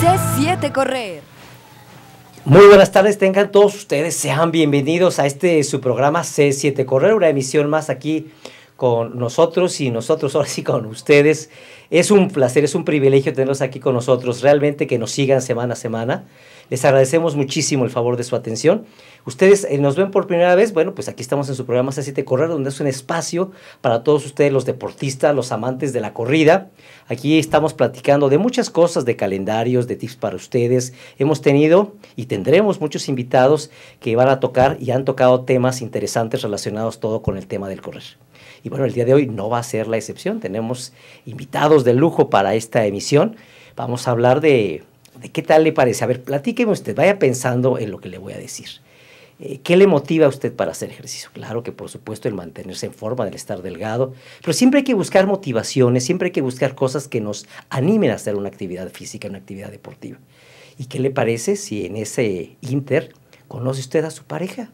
C7 correr. Muy buenas tardes, tengan todos ustedes, sean bienvenidos a este su programa C7 Correr, una emisión más aquí con nosotros y nosotros ahora sí con ustedes. Es un placer, es un privilegio tenerlos aquí con nosotros, realmente que nos sigan semana a semana. Les agradecemos muchísimo el favor de su atención. Ustedes eh, nos ven por primera vez, bueno, pues aquí estamos en su programa C7 Correr, donde es un espacio para todos ustedes, los deportistas, los amantes de la corrida. Aquí estamos platicando de muchas cosas, de calendarios, de tips para ustedes. Hemos tenido y tendremos muchos invitados que van a tocar y han tocado temas interesantes relacionados todo con el tema del correr. Y bueno, el día de hoy no va a ser la excepción. Tenemos invitados de lujo para esta emisión. Vamos a hablar de, qué tal le parece. A ver, platíqueme usted, vaya pensando en lo que le voy a decir. Eh, ¿Qué le motiva a usted para hacer ejercicio? Claro que por supuesto el mantenerse en forma, el estar delgado, pero siempre hay que buscar motivaciones, siempre hay que buscar cosas que nos animen a hacer una actividad física, una actividad deportiva. ¿Y qué le parece si en ese inter conoce usted a su pareja?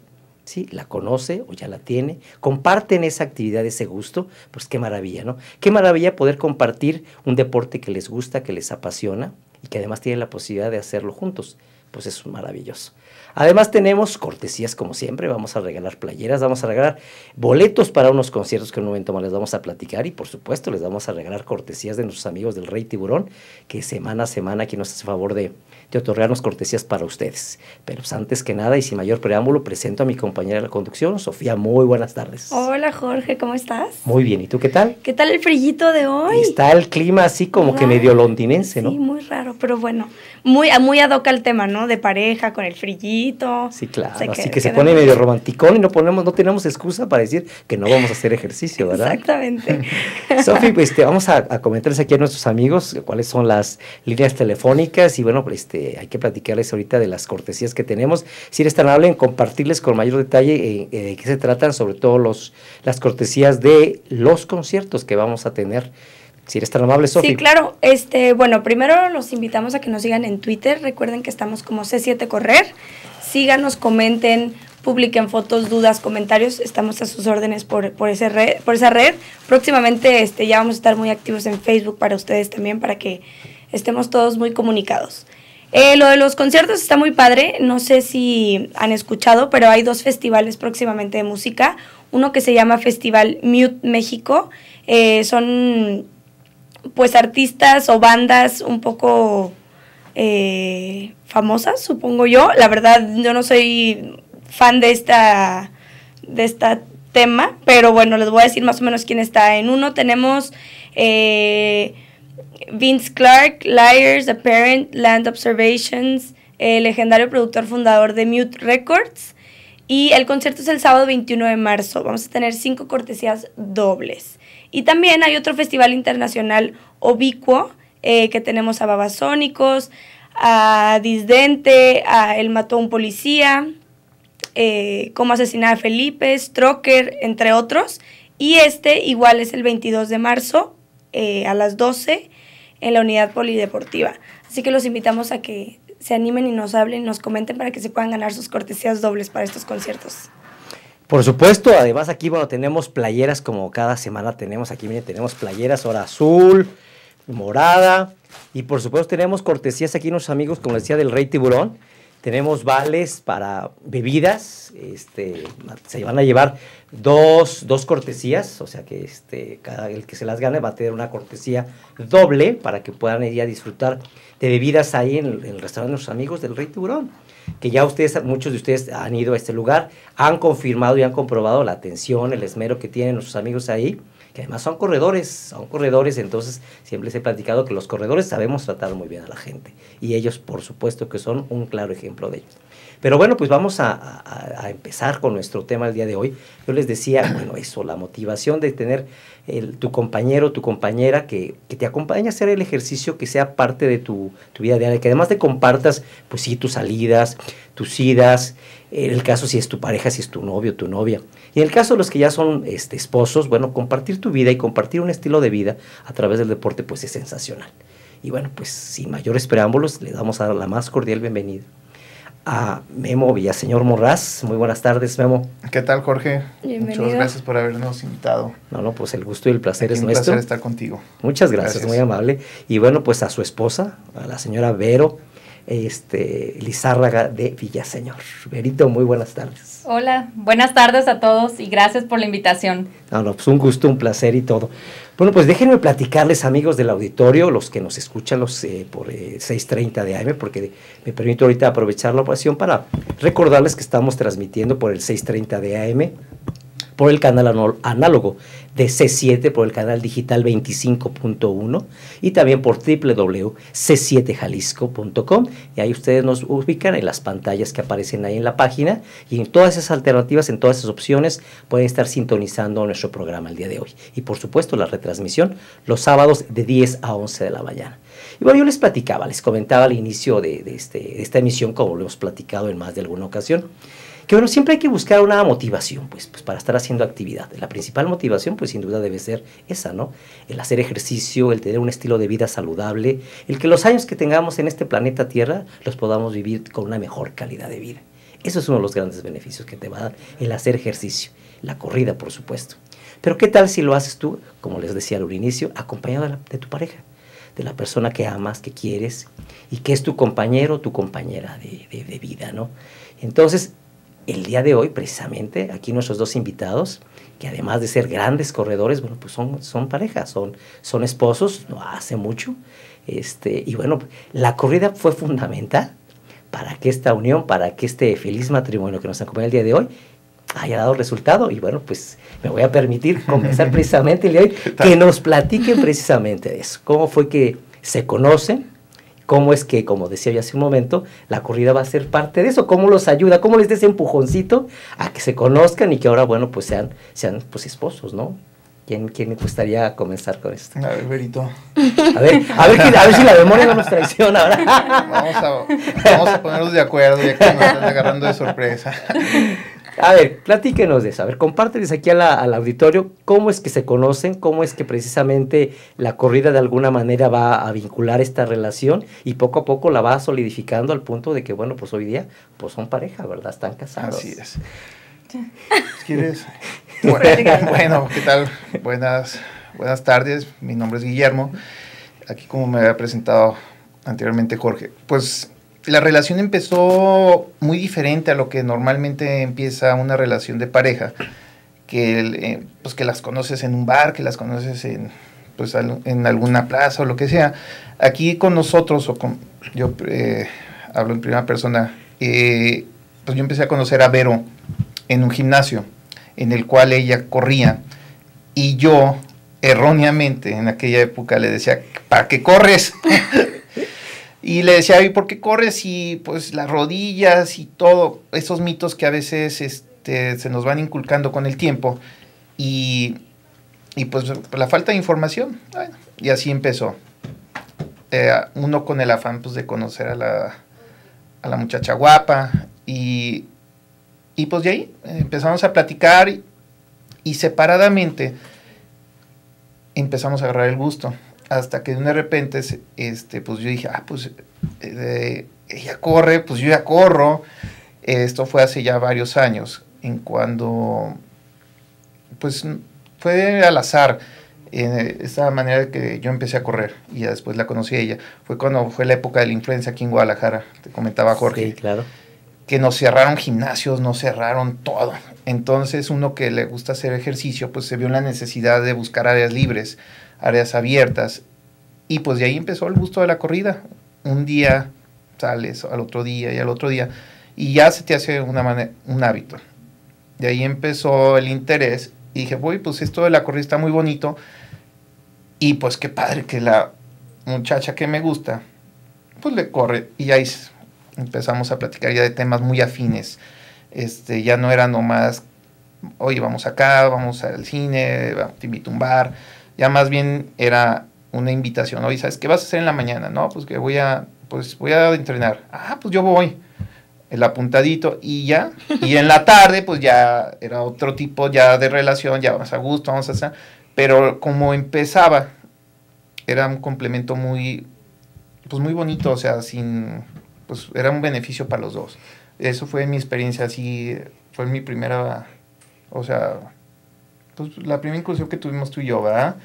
La conoce o ya la tiene, comparten esa actividad, ese gusto, pues qué maravilla, ¿no? Qué maravilla poder compartir un deporte que les gusta, que les apasiona y que además tienen la posibilidad de hacerlo juntos pues es maravilloso. Además tenemos cortesías como siempre, vamos a regalar playeras, vamos a regalar boletos para unos conciertos que en un momento más les vamos a platicar y por supuesto les vamos a regalar cortesías de nuestros amigos del Rey Tiburón que semana a semana aquí nos hace favor de, otorgarnos cortesías para ustedes. Pero pues, antes que nada y sin mayor preámbulo presento a mi compañera de la conducción, Sofía, muy buenas tardes. Hola Jorge, ¿cómo estás? Muy bien, ¿y tú qué tal? ¿Qué tal el frillito de hoy? Está el clima así como que medio londinense, ¿no? Sí, muy raro, pero bueno, muy, muy adoca el tema, ¿no? de pareja con el frillito. Sí, claro. así que se pone medio romanticón y no, ponemos, no tenemos excusa para decir que no vamos a hacer ejercicio, ¿verdad? Exactamente. Sofi, pues este, vamos a, comentarles aquí a nuestros amigos cuáles son las líneas telefónicas y bueno, pues, este, hay que platicarles ahorita de las cortesías que tenemos. Si eres tan amable en compartirles con mayor detalle eh, eh, de qué se tratan, sobre todo los, las cortesías de los conciertos que vamos a tener si eres tan amable, Sofi. Sí, claro. Este, bueno, primero los invitamos a que nos sigan en Twitter. Recuerden que estamos como C7 Correr. Síganos, comenten, publiquen fotos, dudas, comentarios. Estamos a sus órdenes por, red, por esa red. Próximamente este, ya vamos a estar muy activos en Facebook para ustedes también, para que estemos todos muy comunicados. Eh, lo de los conciertos está muy padre. No sé si han escuchado, pero hay dos festivales próximamente de música. Uno que se llama Festival Mute México. Eh, son pues artistas o bandas un poco eh, famosas, supongo yo. La verdad, yo no soy fan de esta de este tema, pero bueno, les voy a decir más o menos quién está. En uno tenemos eh, Vince Clark, Liars, Apparent, Parent, Land Observations, legendario productor fundador de Mute Records. Y el concierto es el sábado 21 de marzo. Vamos a tener cinco cortesías dobles. Y también hay otro festival internacional obicuo eh, que tenemos a Babasónicos, a Disdente, a El Mató a un Policía, eh, Cómo Asesinar a Felipe, Stroker, entre otros. Y este igual es el 22 de marzo eh, a las 12 en la unidad polideportiva. Así que los invitamos a que se animen y nos hablen, nos comenten para que se puedan ganar sus cortesías dobles para estos conciertos. Por supuesto, además aquí, bueno, tenemos playeras como cada semana tenemos. Aquí, miren, tenemos playeras ahora azul, morada. Y por supuesto tenemos cortesías aquí unos amigos, como decía, del Rey Tiburón. Tenemos vales para bebidas. Este, se van a llevar dos, dos cortesías. O sea que este, cada el que se las gane va a tener una cortesía doble para que puedan ir a disfrutar de bebidas ahí en el, restaurante de los amigos del Rey Tiburón que ya ustedes, muchos de ustedes han ido a este lugar, han confirmado y han comprobado la atención, el esmero que tienen nuestros amigos ahí, que además son corredores, son corredores, entonces siempre les he platicado que los corredores sabemos tratar muy bien a la gente y ellos por supuesto que son un claro ejemplo de ello. Pero bueno, pues vamos a, empezar con nuestro tema el día de hoy. Yo les decía, bueno, eso, la motivación de tener tu compañero, tu compañera que, te acompañe a hacer el ejercicio que sea parte de tu, vida diaria, que además te compartas, pues sí, tus salidas, tus idas, en el caso si es tu pareja, si es tu novio, tu novia. Y en el caso de los que ya son este, esposos, bueno, compartir tu vida y compartir un estilo de vida a través del deporte, pues es sensacional. Y bueno, pues sin mayores preámbulos, le damos a la más cordial bienvenida a Memo Villaseñor Morraz. Muy buenas tardes, Memo. ¿Qué tal, Jorge? Bienvenido. Muchas gracias por habernos invitado. No, no, pues el gusto y el placer es nuestro. Un placer estar contigo. Muchas gracias, gracias, muy amable. Y bueno, pues a su esposa, a la señora Vero este, Lizárraga de Villaseñor. Berito, muy buenas tardes. Hola, buenas tardes a todos y gracias por la invitación. Ah, no, pues un gusto, un placer y todo. Bueno, pues déjenme platicarles, amigos del auditorio, los que nos escuchan los, eh, por 6.30 eh, de AM, porque me permito ahorita aprovechar la ocasión para recordarles que estamos transmitiendo por el 6.30 de AM, por el canal análogo de C7 por el canal digital 25.1 y también por www.c7jalisco.com y ahí ustedes nos ubican en las pantallas que aparecen ahí en la página y en todas esas alternativas, en todas esas opciones pueden estar sintonizando nuestro programa el día de hoy y por supuesto la retransmisión los sábados de 10 a 11 de la mañana. Y bueno, yo les platicaba, les comentaba al inicio de, este, esta emisión como lo hemos platicado en más de alguna ocasión que bueno, siempre hay que buscar una motivación, pues, pues, para estar haciendo actividad. La principal motivación, pues sin duda debe ser esa, ¿no? El hacer ejercicio, el tener un estilo de vida saludable, el que los años que tengamos en este planeta Tierra los podamos vivir con una mejor calidad de vida. Eso es uno de los grandes beneficios que te va a dar el hacer ejercicio, la corrida, por supuesto. Pero ¿qué tal si lo haces tú, como les decía al inicio, acompañado de tu pareja? de la persona que amas, que quieres y que es tu compañero o tu compañera de, de, de, vida, ¿no? Entonces, el día de hoy, precisamente, aquí nuestros dos invitados, que además de ser grandes corredores, bueno, pues son, son parejas, son, son esposos, no hace mucho. Este, y bueno, la corrida fue fundamental para que esta unión, para que este feliz matrimonio que nos acompaña el día de hoy haya dado resultado. Y bueno, pues me voy a permitir comenzar precisamente el día de hoy, que nos platiquen precisamente de eso. ¿Cómo fue que se conocen? cómo es que, como decía yo hace un momento, la corrida va a ser parte de eso, cómo los ayuda, cómo les da ese empujoncito a que se conozcan y que ahora, bueno, pues sean, sean pues esposos, ¿no? ¿Quién, ¿Quién me gustaría comenzar con esto? A ver, Berito. A ver, a ver, si la memoria no nos traiciona ahora. Vamos a, vamos a ponernos de acuerdo, ya que nos están agarrando de sorpresa. A ver, platíquenos de eso. A ver, compárteles aquí al auditorio cómo es que se conocen, cómo es que precisamente la corrida de alguna manera va a vincular esta relación y poco a poco la va solidificando al punto de que, bueno, pues hoy día pues son pareja, ¿verdad? Están casados. Así es. ¿Quieres? Bueno, ¿qué tal? Buenas, buenas tardes. Mi nombre es Guillermo. Aquí como me había presentado anteriormente Jorge. Pues la relación empezó muy diferente a lo que normalmente empieza una relación de pareja, que, eh, pues que las conoces en un bar, que las conoces en, pues, en alguna plaza o lo que sea. Aquí con nosotros, o yo eh, hablo en primera persona, eh, pues yo empecé a conocer a Vero en un gimnasio en el cual ella corría y yo erróneamente en aquella época le decía, ¿para qué corres? Y le decía, ¿y por qué corres? Y pues las rodillas y todo, esos mitos que a veces este, se nos van inculcando con el tiempo. Y, pues la falta de información. y así empezó. Eh, uno con el afán pues, de conocer a la, muchacha guapa. Y, pues de ahí eh, empezamos a platicar y separadamente empezamos a agarrar el gusto hasta que de repente, este, pues yo dije, ah, pues eh, eh, ella corre, pues yo ya corro. Esto fue hace ya varios años, en cuando, pues fue al azar. en eh, esta manera que yo empecé a correr y después la conocí a ella, fue cuando fue la época de la influencia aquí en Guadalajara, te comentaba Jorge. Sí, claro. Que nos cerraron gimnasios, nos cerraron todo. Entonces, uno que le gusta hacer ejercicio, pues se vio en la necesidad de buscar áreas libres áreas abiertas. Y pues de ahí empezó el gusto de la corrida. Un día sales, al otro día y al otro día, y ya se te hace una un hábito. De ahí empezó el interés y dije, voy pues esto de la corrida está muy bonito. Y pues qué padre que la muchacha que me gusta, pues le corre. Y ahí empezamos a platicar ya de temas muy afines. Este, ya no era nomás, oye, vamos acá, vamos al cine, te invito a un bar ya más bien era una invitación, oye, ¿sabes qué vas a hacer en la mañana? No, pues que voy a, pues voy a entrenar. Ah, pues yo voy. El apuntadito y ya. Y en la tarde, pues ya era otro tipo ya de relación, ya vamos a gusto, vamos a hacer. Pero como empezaba, era un complemento muy, pues muy bonito, o sea, sin, pues era un beneficio para los dos. Eso fue mi experiencia, así, fue mi primera, o sea, pues, la primera inclusión que tuvimos tú y yo, ¿verdad?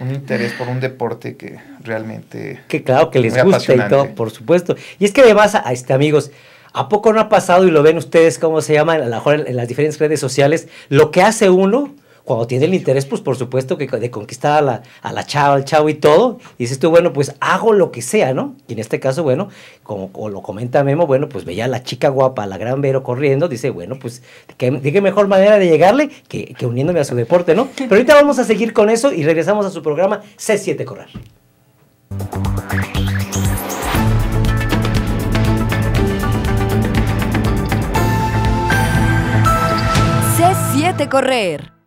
Un interés por un deporte que realmente... Que claro, que les gusta y todo, por supuesto. Y es que además, a, este, amigos, ¿a poco no ha pasado y lo ven ustedes, cómo se llama, a lo mejor en las diferentes redes sociales, lo que hace uno cuando tiene el interés, pues por supuesto que de conquistar a la, a chava, al chavo y todo, y dices tú, bueno, pues hago lo que sea, ¿no? Y en este caso, bueno, como, lo comenta Memo, bueno, pues veía a la chica guapa, a la gran Vero corriendo, dice, bueno, pues, ¿qué, mejor manera de llegarle que, uniéndome a su deporte, ¿no? Pero ahorita vamos a seguir con eso y regresamos a su programa C7 Correr. C7 Correr.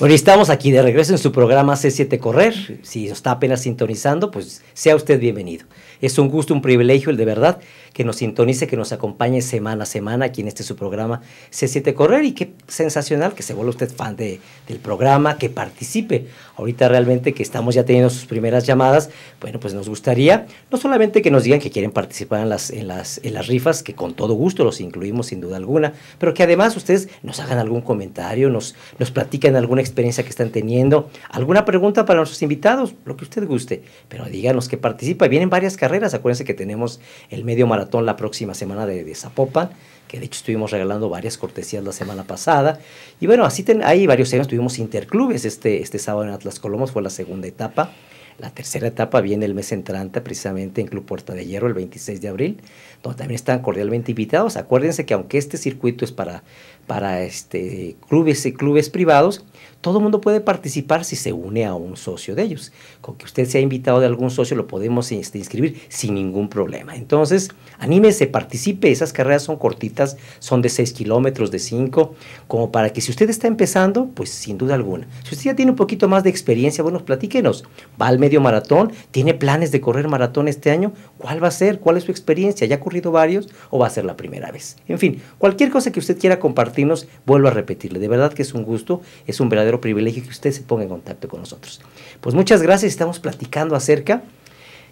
Bueno, estamos aquí de regreso en su programa C7 Correr. Si está apenas sintonizando, pues sea usted bienvenido. Es un gusto, un privilegio, el de verdad, que nos sintonice, que nos acompañe semana a semana aquí en este su programa Se 7 Correr y qué sensacional que se vuelva usted fan de, del programa, que participe. Ahorita realmente que estamos ya teniendo sus primeras llamadas, bueno, pues nos gustaría no solamente que nos digan que quieren participar en las, en las, rifas, que con todo gusto los incluimos sin duda alguna, pero que además ustedes nos hagan algún comentario, nos, nos platiquen alguna experiencia que están teniendo, alguna pregunta para nuestros invitados, lo que usted guste, pero díganos que participa. Vienen varias carreras Acuérdense que tenemos el medio maratón la próxima semana de, Zapopan, que de hecho estuvimos regalando varias cortesías la semana pasada. Y bueno, así hay varios años, tuvimos interclubes este, este sábado en Atlas Colomos, fue la segunda etapa. La tercera etapa viene el mes entrante, precisamente en Club Puerta de Hierro, el 26 de abril, donde también están cordialmente invitados. Acuérdense que aunque este circuito es para para este, clubes y clubes privados, todo el mundo puede participar si se une a un socio de ellos. Con que usted sea invitado de algún socio lo podemos este, inscribir sin ningún problema. Entonces, anímese, participe. Esas carreras son cortitas, son de 6 kilómetros, de 5, como para que si usted está empezando, pues sin duda alguna. Si usted ya tiene un poquito más de experiencia, bueno, platíquenos. Va al medio maratón, tiene planes de correr maratón este año. ¿Cuál va a ser? ¿Cuál es su experiencia? ¿Ya ha corrido varios o va a ser la primera vez? En fin, cualquier cosa que usted quiera compartir vuelvo a repetirle, de verdad que es un gusto, es un verdadero privilegio que usted se ponga en contacto con nosotros. Pues muchas gracias, estamos platicando acerca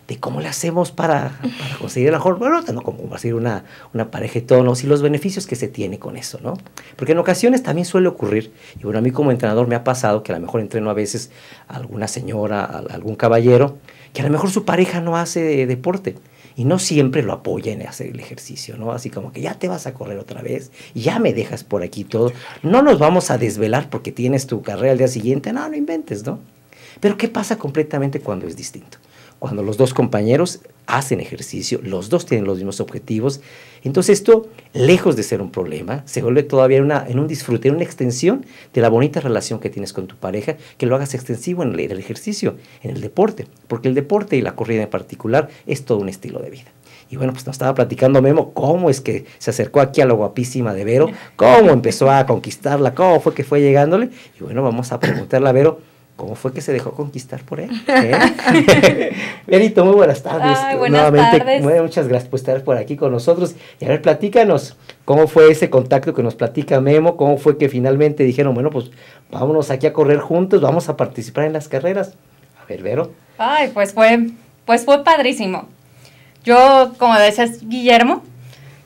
de cómo le hacemos para, para conseguir la mejor no como conseguir una, una pareja de todo, y los beneficios que se tiene con eso, ¿no? Porque en ocasiones también suele ocurrir, y bueno, a mí como entrenador me ha pasado que a lo mejor entreno a veces a alguna señora, algún caballero, que a lo mejor su pareja no hace deporte, y no siempre lo apoya en hacer el ejercicio, ¿no? Así como que ya te vas a correr otra vez, ya me dejas por aquí todo, no nos vamos a desvelar porque tienes tu carrera al día siguiente, no, no inventes, ¿no? Pero ¿qué pasa completamente cuando es distinto? Cuando los dos compañeros hacen ejercicio, los dos tienen los mismos objetivos, entonces esto, lejos de ser un problema, se vuelve todavía una, en un disfrute, en una extensión de la bonita relación que tienes con tu pareja, que lo hagas extensivo en el, en el ejercicio, en el deporte, porque el deporte y la corrida en particular es todo un estilo de vida. Y bueno, pues nos estaba platicando Memo cómo es que se acercó aquí a la guapísima de Vero, cómo empezó a conquistarla, cómo fue que fue llegándole. Y bueno, vamos a preguntarle a Vero cómo fue que se dejó conquistar por él. ¿Eh? Benito, muy buenas tardes. buenas tardes. muchas gracias por estar por aquí con nosotros. Y a ver, platícanos, ¿cómo fue ese contacto que nos platica Memo? ¿Cómo fue que finalmente dijeron, bueno, pues vámonos aquí a correr juntos, vamos a participar en las carreras? A ver, Vero. Ay, pues fue, pues fue padrísimo. Yo, como decías, Guillermo,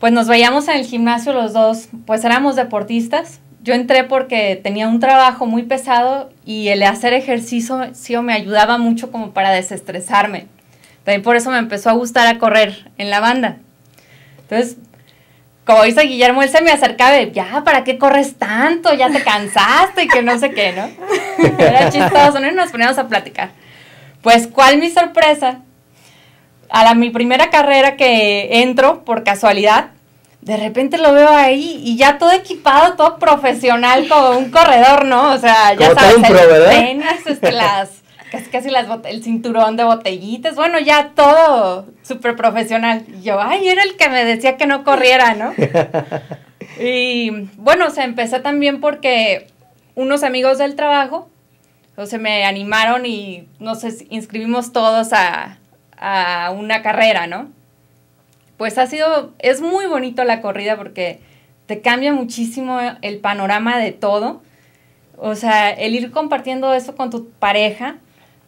pues nos veíamos en el gimnasio los dos, pues éramos deportistas, yo entré porque tenía un trabajo muy pesado y el hacer ejercicio me ayudaba mucho como para desestresarme. También por eso me empezó a gustar a correr en la banda. Entonces, como dice Guillermo, él se me acercaba y, ya, ¿para qué corres tanto? Ya te cansaste y que no sé qué, ¿no? Era chistoso, Y nos poníamos a platicar. Pues, ¿cuál mi sorpresa? A mi primera carrera que entro por casualidad, de repente lo veo ahí y ya todo equipado, todo profesional, como un corredor, ¿no? O sea, ya sabes, pro, el este, las, casi, casi las el cinturón de botellitas, bueno, ya todo súper profesional. Y yo, ay, era el que me decía que no corriera, ¿no? y bueno, se empezó empecé también porque unos amigos del trabajo, se me animaron y, nos inscribimos todos a, a una carrera, ¿no? pues ha sido, es muy bonito la corrida porque te cambia muchísimo el panorama de todo. O sea, el ir compartiendo eso con tu pareja,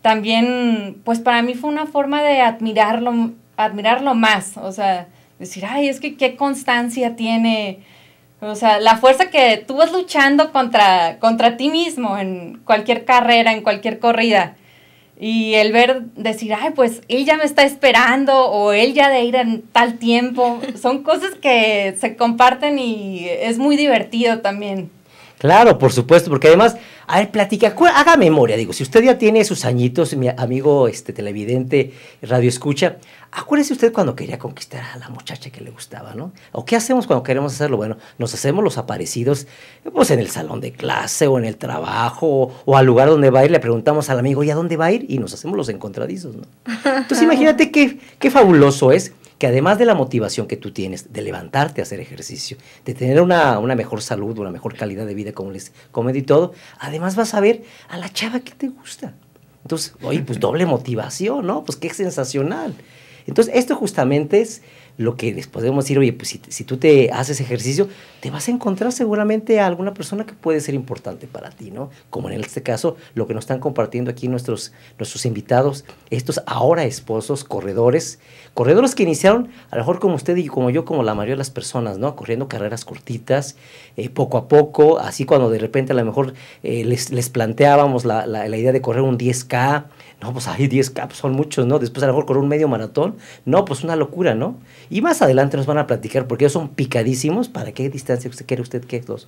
también, pues para mí fue una forma de admirarlo, admirarlo más. O sea, decir, ay, es que qué constancia tiene. O sea, la fuerza que tú vas luchando contra, contra ti mismo en cualquier carrera, en cualquier corrida. Y el ver, decir, ay, pues él ya me está esperando o él ya de ir en tal tiempo, son cosas que se comparten y es muy divertido también. Claro, por supuesto, porque además a ver, platica, haga memoria, digo, si usted ya tiene sus añitos, mi amigo este, televidente, radio escucha, acuérdese usted cuando quería conquistar a la muchacha que le gustaba, ¿no? ¿O qué hacemos cuando queremos hacerlo? Bueno, nos hacemos los aparecidos, pues en el salón de clase o en el trabajo o, al lugar donde va a ir, le preguntamos al amigo, ¿y a dónde va a ir? Y nos hacemos los encontradizos, ¿no? Entonces imagínate qué, qué fabuloso es que además de la motivación que tú tienes de levantarte a hacer ejercicio, de tener una, mejor salud, una mejor calidad de vida, como les comento y todo, además vas a ver a la chava que te gusta. Entonces, oye, pues doble motivación, ¿no? Pues qué sensacional. Entonces, esto justamente es lo que les podemos decir, oye, pues si, tú te haces ejercicio, te vas a encontrar seguramente a alguna persona que puede ser importante para ti, ¿no? Como en este caso, lo que nos están compartiendo aquí nuestros, nuestros invitados, estos ahora esposos, corredores, Corredores que iniciaron, a lo mejor como usted y como yo, como la mayoría de las personas, ¿no? Corriendo carreras cortitas, eh, poco a poco, así cuando de repente a lo mejor eh, les, planteábamos la, idea de correr un 10K, no, pues ahí 10 k pues son muchos, ¿no? Después a lo mejor correr un medio maratón, no, pues una locura, ¿no? Y más adelante nos van a platicar porque ellos son picadísimos. ¿Para qué distancia usted quiere usted que los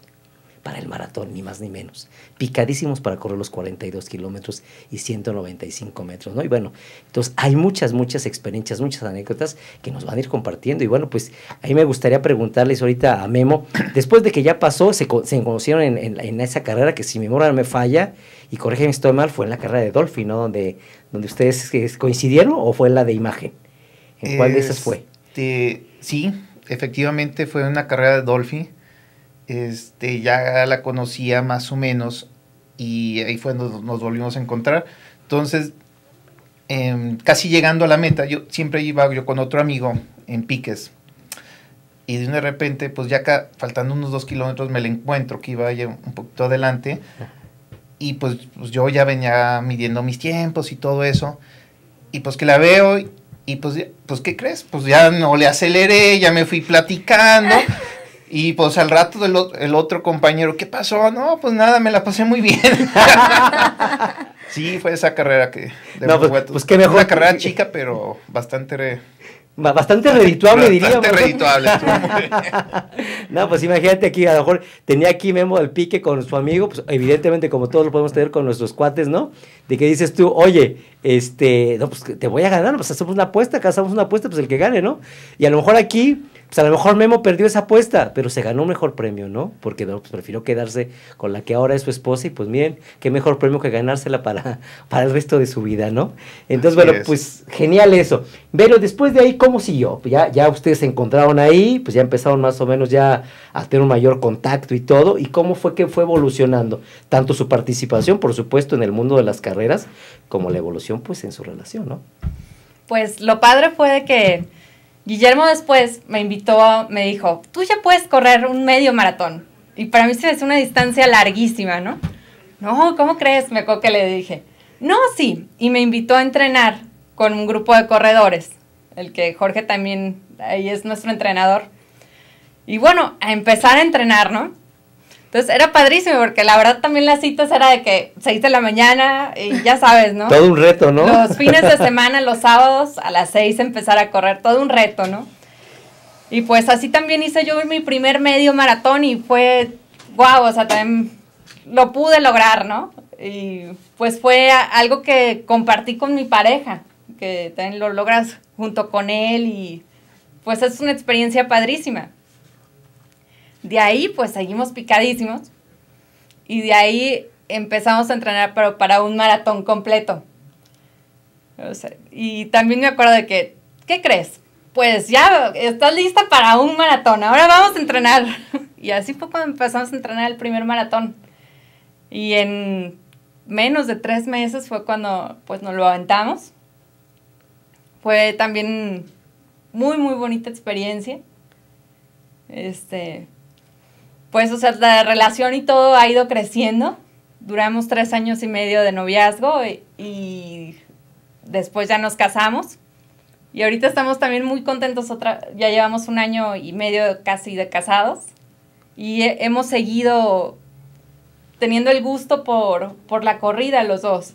para el maratón, ni más ni menos. Picadísimos para correr los 42 kilómetros y 195 metros, ¿no? Y bueno, entonces hay muchas, muchas experiencias, muchas anécdotas que nos van a ir compartiendo. Y bueno, pues a me gustaría preguntarles ahorita a Memo, después de que ya pasó, se, se conocieron en, esa carrera que si mi memoria no me falla, y corrígeme si estoy mal, fue en la carrera de Dolphin, ¿no? Donde, donde ustedes eh, coincidieron o fue en la de imagen. ¿En cuál de esas fue? Este, sí, efectivamente fue una carrera de Dolphin este, ya la conocía más o menos y ahí fue nos, volvimos a encontrar. Entonces, em, casi llegando a la meta, yo siempre iba yo con otro amigo en piques y de repente, pues ya acá, faltando unos dos kilómetros, me la encuentro que iba un poquito adelante y pues, pues, yo ya venía midiendo mis tiempos y todo eso y pues que la veo y, pues, pues ¿qué crees? Pues ya no le aceleré, ya me fui platicando. Y pues al rato del, el otro compañero, ¿qué pasó? No, pues nada, me la pasé muy bien. sí, fue esa carrera que... De no, pues, pues qué mejor. Una carrera chica, pero bastante... Re... Bastante redituable, diría. Bastante redituable. no, pues imagínate aquí, a lo mejor tenía aquí Memo del pique con su amigo, pues evidentemente como todos lo podemos tener con nuestros cuates, ¿no? De que dices tú, oye, este, no, pues te voy a ganar, pues hacemos una apuesta, casamos una apuesta, pues el que gane, ¿no? Y a lo mejor aquí pues a lo mejor Memo perdió esa apuesta, pero se ganó un mejor premio, ¿no? Porque pues, prefirió quedarse con la que ahora es su esposa y pues miren, qué mejor premio que ganársela para, para el resto de su vida, ¿no? Entonces, bueno, pues genial eso. Pero después de ahí, ¿cómo siguió? Pues, ya, ya ustedes se encontraron ahí, pues ya empezaron más o menos ya a tener un mayor contacto y todo, y cómo fue que fue evolucionando, tanto su participación, por supuesto, en el mundo de las carreras, como la evolución, pues, en su relación, ¿no? Pues lo padre fue que Guillermo después me invitó, me dijo, tú ya puedes correr un medio maratón. Y para mí se es una distancia larguísima, ¿no? No, ¿cómo crees? Me acuerdo que le dije. No, sí. Y me invitó a entrenar con un grupo de corredores, el que Jorge también, ahí es nuestro entrenador. Y bueno, a empezar a entrenar, ¿no? Entonces era padrísimo porque la verdad también las citas era de que 6 de la mañana y ya sabes, ¿no? todo un reto, ¿no? Los fines de semana, los sábados a las 6 empezar a correr, todo un reto, ¿no? Y pues así también hice yo mi primer medio maratón y fue guau, o sea, también lo pude lograr, ¿no? Y pues fue algo que compartí con mi pareja, que también lo logras junto con él y pues es una experiencia padrísima. De ahí, pues seguimos picadísimos. Y de ahí empezamos a entrenar, pero para un maratón completo. y también me acuerdo de que, ¿qué crees? Pues ya estás lista para un maratón, ahora vamos a entrenar. Y así fue cuando empezamos a entrenar el primer maratón. Y en menos de tres meses fue cuando pues nos lo aventamos. Fue también muy, muy bonita experiencia. Este, pues, o sea, la relación y todo ha ido creciendo. Duramos tres años y medio de noviazgo y, después ya nos casamos. Y ahorita estamos también muy contentos, otra, ya llevamos un año y medio casi de casados y hemos seguido teniendo el gusto por, por la corrida los dos.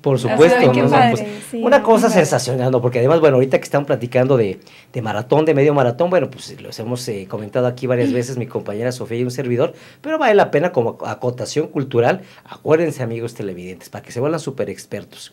Por supuesto. Pues, una cosa sensacional, Porque además, bueno, ahorita que están platicando de, maratón, de medio maratón, bueno, pues los hemos eh, comentado aquí varias veces mi compañera Sofía y un servidor, pero vale la pena como acotación cultural, acuérdense amigos televidentes, para que se vuelvan súper expertos.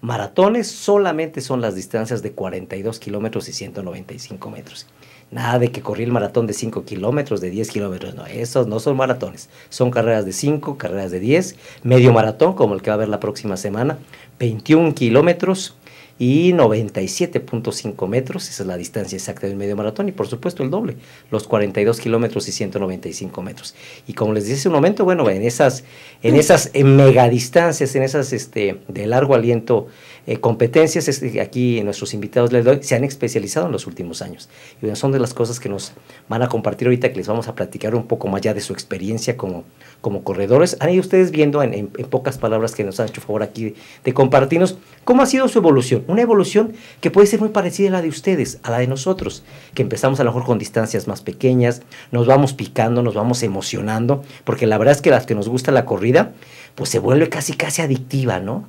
Maratones solamente son las distancias de 42 kilómetros y 195 metros. Nada de que corrí el maratón de 5 kilómetros, de 10 kilómetros, no, esos no son maratones, son carreras de 5, carreras de 10, medio maratón como el que va a haber la próxima semana, 21 kilómetros y 97.5 metros, esa es la distancia exacta del medio maratón, y por supuesto el doble, los 42 kilómetros y 195 metros. Y como les dije hace un momento, bueno, en esas, en esas megadistancias, en esas este, de largo aliento, eh, competencias aquí nuestros invitados les doy, se han especializado en los últimos años. Y son de las cosas que nos van a compartir ahorita, que les vamos a platicar un poco más allá de su experiencia como, como corredores. Han ido ustedes viendo en, pocas palabras que nos han hecho favor aquí de, compartirnos cómo ha sido su evolución. Una evolución que puede ser muy parecida a la de ustedes, a la de nosotros, que empezamos a lo mejor con distancias más pequeñas, nos vamos picando, nos vamos emocionando, porque la verdad es que las que nos gusta la corrida, pues se vuelve casi casi adictiva, ¿no?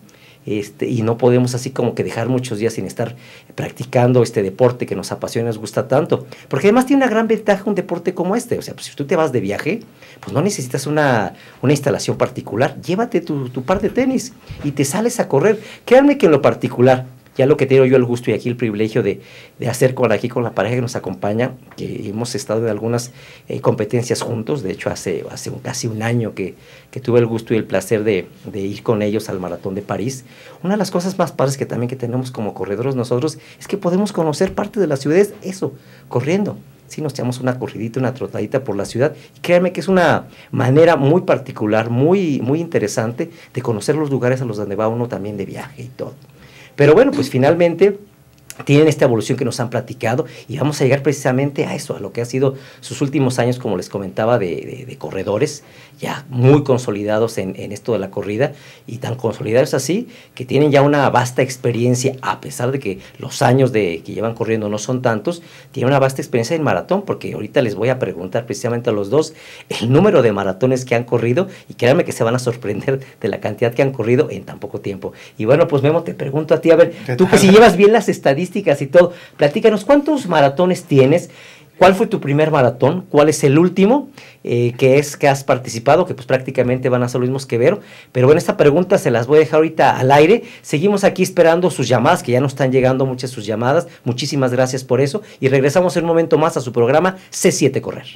Este, y no podemos así como que dejar muchos días sin estar practicando este deporte que nos apasiona y nos gusta tanto. Porque además tiene una gran ventaja un deporte como este. O sea, pues si tú te vas de viaje, pues no necesitas una, una instalación particular. Llévate tu, tu par de tenis y te sales a correr. Créanme que en lo particular, ya lo que tengo yo el gusto y aquí el privilegio de, hacer con aquí con la pareja que nos acompaña, que hemos estado en algunas eh, competencias juntos, de hecho hace, hace un, casi un año que, tuve el gusto y el placer de, ir con ellos al Maratón de París. Una de las cosas más padres que también que tenemos como corredores nosotros es que podemos conocer parte de la ciudad eso, corriendo si nos echamos una corridita, una trotadita por la ciudad. créanme que es una manera muy particular, muy, muy interesante de conocer los lugares a los donde va uno también de viaje y todo. Pero bueno, pues finalmente tienen esta evolución que nos han platicado y vamos a llegar precisamente a eso, a lo que ha sido sus últimos años, como les comentaba, de, corredores, ya muy consolidados en, esto de la corrida y tan consolidados así que tienen ya una vasta experiencia, a pesar de que los años de, que llevan corriendo no son tantos, tienen una vasta experiencia en maratón, porque ahorita les voy a preguntar precisamente a los dos el número de maratones que han corrido y créanme que se van a sorprender de la cantidad que han corrido en tan poco tiempo. Y bueno, pues Memo, te pregunto a ti, a ver, tú que si llevas bien las estadísticas, y todo. Platícanos, ¿cuántos maratones tienes? ¿Cuál fue tu primer maratón? ¿Cuál es el último eh, que es que has participado? Que pues prácticamente van a ser los mismos que Vero. Pero bueno, esta pregunta se las voy a dejar ahorita al aire. Seguimos aquí esperando sus llamadas, que ya nos están llegando muchas sus llamadas. Muchísimas gracias por eso. Y regresamos en un momento más a su programa C7 Correr.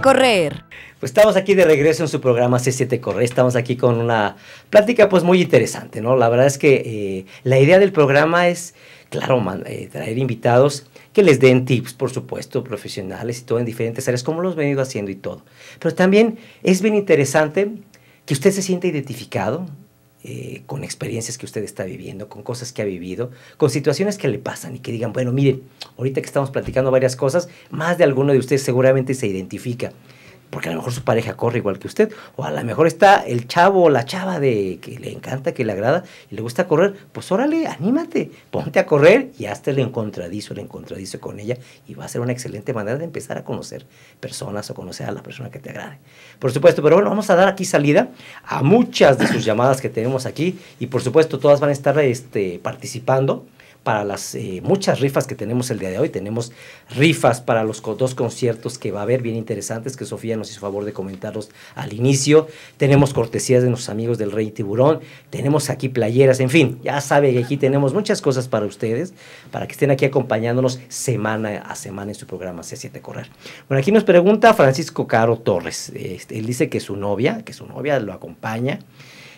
Correr. Pues estamos aquí de regreso en su programa C7 Correr. Estamos aquí con una plática pues muy interesante, ¿no? La verdad es que eh, la idea del programa es, claro, eh, traer invitados que les den tips, por supuesto, profesionales y todo en diferentes áreas, como los he venido haciendo y todo. Pero también es bien interesante que usted se sienta identificado, eh, con experiencias que usted está viviendo, con cosas que ha vivido, con situaciones que le pasan y que digan, bueno, miren, ahorita que estamos platicando varias cosas, más de alguno de ustedes seguramente se identifica porque a lo mejor su pareja corre igual que usted, o a lo mejor está el chavo o la chava de que le encanta, que le agrada y le gusta correr, pues órale, anímate, ponte a correr y hazte el encontradizo, el encontradizo con ella y va a ser una excelente manera de empezar a conocer personas o conocer a la persona que te agrade. Por supuesto, pero bueno, vamos a dar aquí salida a muchas de sus llamadas que tenemos aquí y por supuesto todas van a estar este, participando para las eh, muchas rifas que tenemos el día de hoy. Tenemos rifas para los dos conciertos que va a haber bien interesantes, que Sofía nos hizo favor de comentarlos al inicio. Tenemos cortesías de nuestros amigos del Rey Tiburón. Tenemos aquí playeras, en fin, ya sabe que aquí tenemos muchas cosas para ustedes, para que estén aquí acompañándonos semana a semana en su programa C7 Correr. Bueno, aquí nos pregunta Francisco Caro Torres. Este, él dice que su novia, que su novia lo acompaña.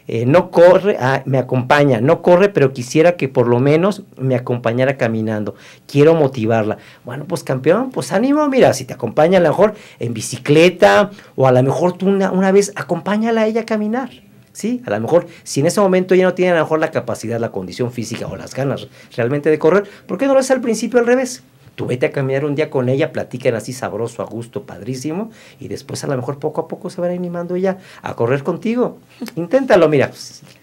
Eh, no corre, ah, me acompaña, no corre, pero quisiera que por lo menos me acompañara caminando, quiero motivarla. Bueno, pues campeón, pues ánimo, mira, si te acompaña a lo mejor en bicicleta o a lo mejor tú una, vez acompáñala a ella a caminar. Sí, a lo mejor, si en ese momento ella no tiene a lo mejor la capacidad, la condición física o las ganas realmente de correr, ¿por qué no lo hace al principio al revés? tú vete a caminar un día con ella, platiquen así sabroso, a gusto, padrísimo, y después a lo mejor poco a poco se va animando ella a correr contigo. Inténtalo, mira.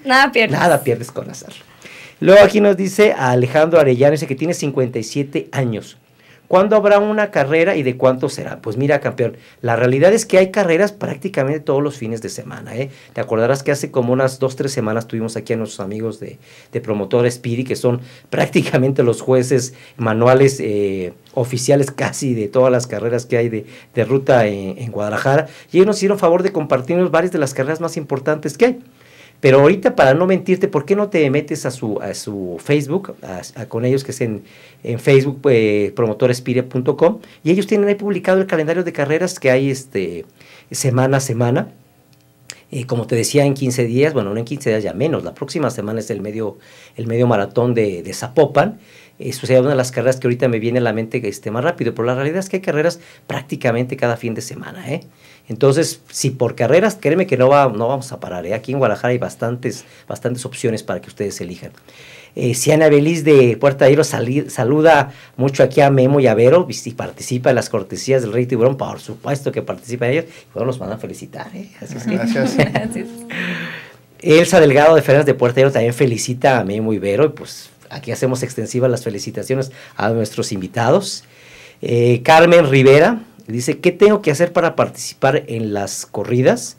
nada pierdes. Nada pierdes con hacerlo. Luego aquí nos dice Alejandro Arellano, ese que tiene 57 años. ¿Cuándo habrá una carrera y de cuánto será? Pues mira, campeón, la realidad es que hay carreras prácticamente todos los fines de semana. ¿eh? Te acordarás que hace como unas dos, tres semanas tuvimos aquí a nuestros amigos de, Promotor Speedy, que son prácticamente los jueces manuales eh, oficiales casi de todas las carreras que hay de, ruta en, en Guadalajara. Y ellos nos hicieron favor de compartirnos varias de las carreras más importantes que hay. Pero ahorita, para no mentirte, ¿por qué no te metes a su, su Facebook, a, con ellos que es en, Facebook, eh, y ellos tienen ahí publicado el calendario de carreras que hay este, semana a semana. como te decía, en 15 días, bueno, no en 15 días ya menos, la próxima semana es el medio, el medio maratón de, Zapopan. Eso sería una de las carreras que ahorita me viene a la mente este, más rápido, pero la realidad es que hay carreras prácticamente cada fin de semana. ¿eh? Entonces, si por carreras, créeme que no, va, no vamos a parar. ¿eh? Aquí en Guadalajara hay bastantes, bastantes opciones para que ustedes elijan. Eh, Siana Beliz de Puerta de saluda mucho aquí a Memo y a Vero y participa en las cortesías del Rey Tiburón, por supuesto que participa en ellas. Bueno, los van a felicitar. ¿eh? Gracias. Elsa Delgado de Fernández de Puerta de también felicita a Memo y Vero y pues aquí hacemos extensivas las felicitaciones a nuestros invitados. Eh, Carmen Rivera Dice, ¿qué tengo que hacer para participar en las corridas?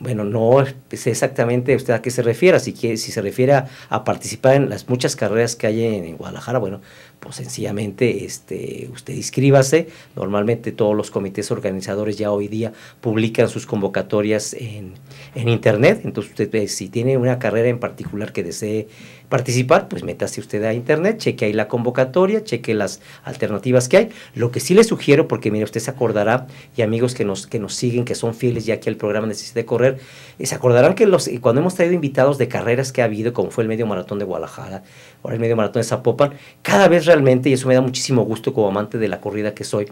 Bueno, no sé exactamente usted a qué se refiere, así que si se refiere a, participar en las muchas carreras que hay en, Guadalajara, bueno, pues sencillamente este, usted inscríbase. Normalmente todos los comités organizadores ya hoy día publican sus convocatorias en, en Internet, entonces usted si tiene una carrera en particular que desee participar, pues métase usted a internet, cheque ahí la convocatoria, cheque las alternativas que hay. Lo que sí le sugiero, porque mire, usted se acordará, y amigos que nos, que nos siguen, que son fieles ya que el programa Necesite Correr, eh, se acordarán que los, eh, cuando hemos traído invitados de carreras que ha habido, como fue el medio maratón de Guadalajara, o el medio maratón de Zapopan, cada vez realmente, y eso me da muchísimo gusto como amante de la corrida que soy,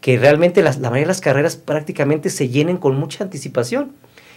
que realmente la mayoría de las carreras prácticamente se llenen con mucha anticipación.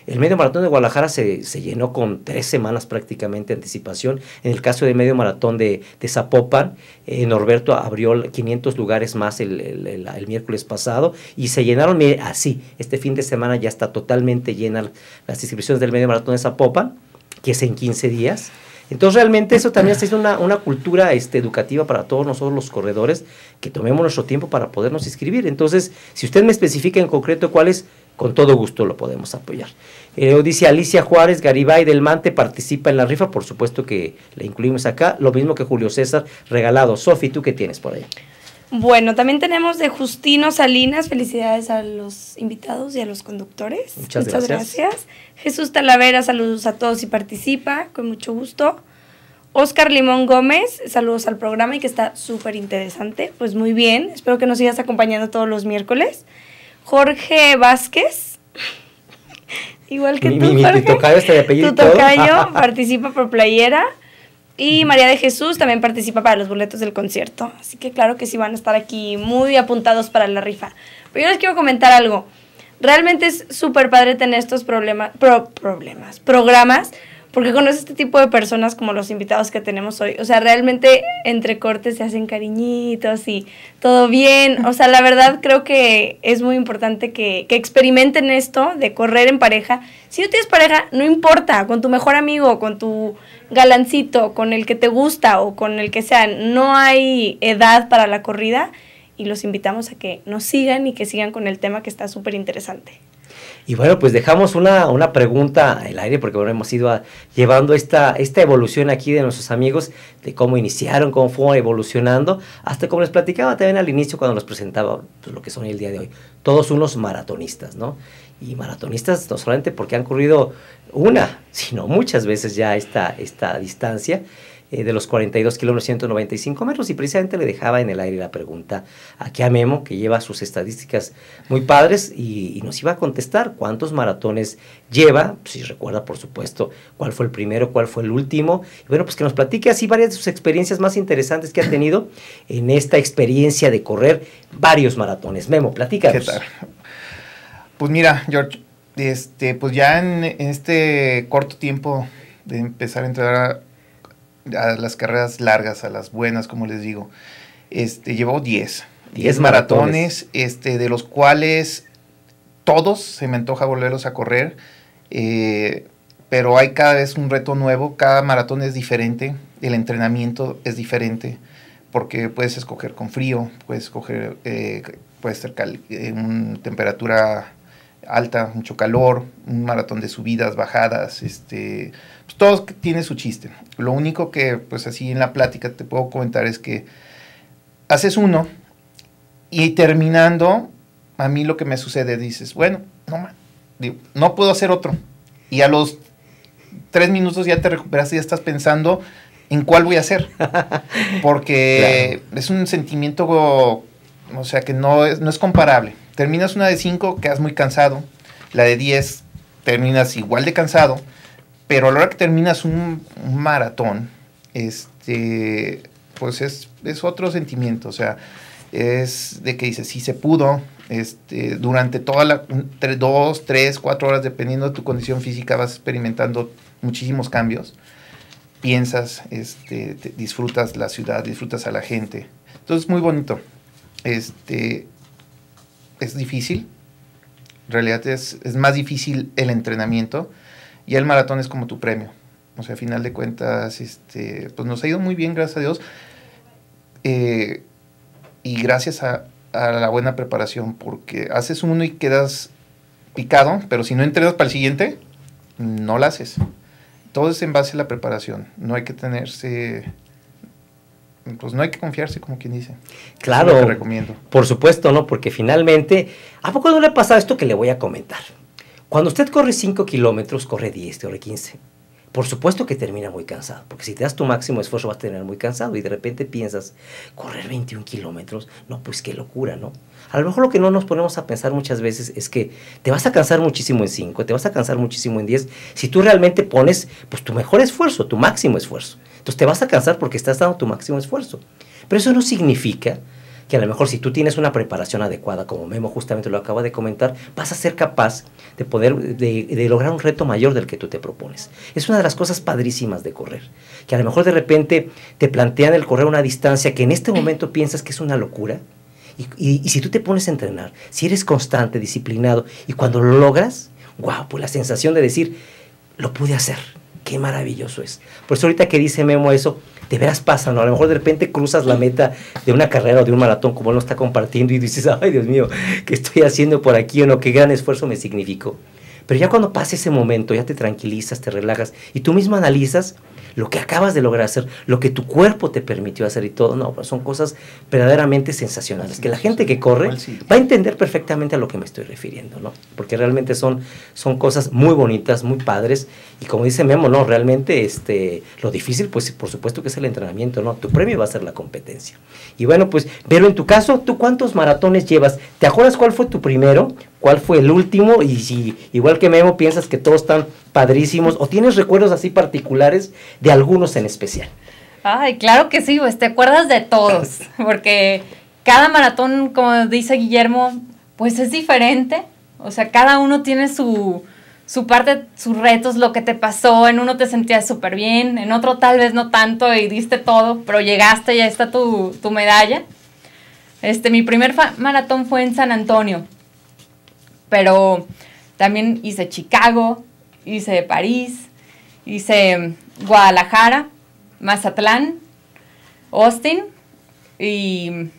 El medio maratón de Guadalajara se, se, llenó con tres semanas prácticamente de anticipación. En el caso del medio maratón de, Zapopan, eh, Norberto abrió 500 lugares más el, miércoles pasado y se llenaron así. Este fin de semana ya está totalmente llena las inscripciones del medio maratón de Zapopan, que es en 15 días. Entonces realmente eso también es una, una cultura este, educativa para todos nosotros los corredores, que tomemos nuestro tiempo para podernos inscribir. Entonces, si usted me especifica en concreto cuál es con todo gusto lo podemos apoyar. Eh, dice Alicia Juárez, Garibay del Mante participa en la rifa, por supuesto que la incluimos acá, lo mismo que Julio César regalado. Sofi, ¿tú qué tienes por ahí? Bueno, también tenemos de Justino Salinas, felicidades a los invitados y a los conductores. Muchas, gracias. gracias. Jesús Talavera, saludos a todos y participa, con mucho gusto. Oscar Limón Gómez, saludos al programa y que está súper interesante. Pues muy bien, espero que nos sigas acompañando todos los miércoles. Jorge Vázquez. Igual que tú, Jorge. tocayo, este apellido participa por playera. Y María de Jesús también participa para los boletos del concierto. Así que claro que sí van a estar aquí muy apuntados para la rifa. Pero yo les quiero comentar algo. Realmente es súper padre tener estos problemas, problemas, programas porque conoce este tipo de personas como los invitados que tenemos hoy. O sea, realmente entre cortes se hacen cariñitos y todo bien. O sea, la verdad creo que es muy importante que, que experimenten esto de correr en pareja. Si no tienes pareja, no importa, con tu mejor amigo, con tu galancito, con el que te gusta o con el que sea, no hay edad para la corrida y los invitamos a que nos sigan y que sigan con el tema que está súper interesante. Y bueno, pues dejamos una, pregunta al aire porque hemos ido llevando esta, esta evolución aquí de nuestros amigos, de cómo iniciaron, cómo fue evolucionando, hasta como les platicaba también al inicio cuando nos presentaba pues, lo que son el día de hoy. Todos unos maratonistas, ¿no? Y maratonistas no solamente porque han corrido una, sino muchas veces ya esta, esta distancia. Eh, de los 42 kilómetros 195 metros y precisamente le dejaba en el aire la pregunta aquí a Memo que lleva sus estadísticas muy padres y, nos iba a contestar cuántos maratones lleva, si recuerda por supuesto cuál fue el primero, cuál fue el último. Y bueno, pues que nos platique así varias de sus experiencias más interesantes que ha tenido en esta experiencia de correr varios maratones. Memo, platícanos. ¿Qué tal? Pues mira, George, este, pues ya en, este corto tiempo de empezar a entrar a las carreras largas, a las buenas, como les digo. Este, llevó 10. 10 maratones, este, de los cuales todos se me antoja volverlos a correr. Eh, pero hay cada vez un reto nuevo, cada maratón es diferente, el entrenamiento es diferente, porque puedes escoger con frío, puedes escoger, eh, puede ser una temperatura alta, mucho calor, un maratón de subidas, bajadas, este, pues, todo tiene su chiste. Lo único que, pues así en la plática te puedo comentar es que haces uno y terminando, a mí lo que me sucede, dices, bueno, no, no puedo hacer otro. Y a los tres minutos ya te recuperas y ya estás pensando en cuál voy a hacer. Porque es un sentimiento, o sea, que no es, no es comparable. Terminas una de cinco, quedas muy cansado. La de diez, terminas igual de cansado pero a la hora que terminas un, maratón, este, pues es, otro sentimiento, o sea, es de que dices, sí se pudo, este, durante toda la, dos, tres, cuatro horas, dependiendo de tu condición física, vas experimentando muchísimos cambios, piensas, este, disfrutas la ciudad, disfrutas a la gente, entonces es muy bonito, este, es difícil, en realidad es, es más difícil el entrenamiento, y el maratón es como tu premio. O sea, a final de cuentas, este, pues nos ha ido muy bien, gracias a Dios. Eh, y gracias a, la buena preparación, porque haces uno y quedas picado, pero si no entregas para el siguiente, no lo haces. Todo es en base a la preparación. No hay que tenerse. Pues no hay que confiarse, como quien dice. Claro. recomiendo. Por supuesto, ¿no? Porque finalmente. ¿A poco no le ha pasado esto que le voy a comentar? Cuando usted corre 5 kilómetros, corre 10, corre 15. Por supuesto que termina muy cansado, porque si te das tu máximo esfuerzo vas a tener muy cansado y de repente piensas, correr 21 kilómetros, no, pues qué locura, ¿no? A lo mejor lo que no nos ponemos a pensar muchas veces es que te vas a cansar muchísimo en 5, te vas a cansar muchísimo en 10, si tú realmente pones pues tu mejor esfuerzo, tu máximo esfuerzo. Entonces te vas a cansar porque estás dando tu máximo esfuerzo. Pero eso no significa que a lo mejor si tú tienes una preparación adecuada, como Memo justamente lo acaba de comentar, vas a ser capaz de poder, de, lograr un reto mayor del que tú te propones. Es una de las cosas padrísimas de correr, que a lo mejor de repente te plantean el correr una distancia que en este momento piensas que es una locura, y, si tú te pones a entrenar, si eres constante, disciplinado, y cuando lo logras, ¡guau!, pues la sensación de decir, lo pude hacer, qué maravilloso es. Por ahorita que dice Memo eso, de veras pasa, A lo mejor de repente cruzas la meta de una carrera o de un maratón, como él está compartiendo, y dices, ay Dios mío, ¿qué estoy haciendo por aquí o no? ¿Qué gran esfuerzo me significó? Pero ya cuando pasa ese momento, ya te tranquilizas, te relajas, y tú mismo analizas lo que acabas de lograr hacer, lo que tu cuerpo te permitió hacer y todo. No, pues son cosas verdaderamente sensacionales, que la gente que corre va a entender perfectamente a lo que me estoy refiriendo, ¿no? Porque realmente son, son cosas muy bonitas, muy padres, y como dice Memo, no, realmente este, lo difícil, pues por supuesto que es el entrenamiento, ¿no? Tu premio va a ser la competencia. Y bueno, pues, pero en tu caso, ¿tú cuántos maratones llevas? ¿Te acuerdas cuál fue tu primero? cuál fue el último y si igual que Memo piensas que todos están padrísimos o tienes recuerdos así particulares de algunos en especial. Ay, claro que sí, pues te acuerdas de todos, porque cada maratón, como dice Guillermo, pues es diferente, o sea, cada uno tiene su, parte, sus retos, lo que te pasó, en uno te sentías súper bien, en otro tal vez no tanto y diste todo, pero llegaste y ahí está tu, tu medalla. Este, mi primer maratón fue en San Antonio, pero también hice Chicago, hice París, hice mm, Guadalajara, Mazatlán, Austin y mm,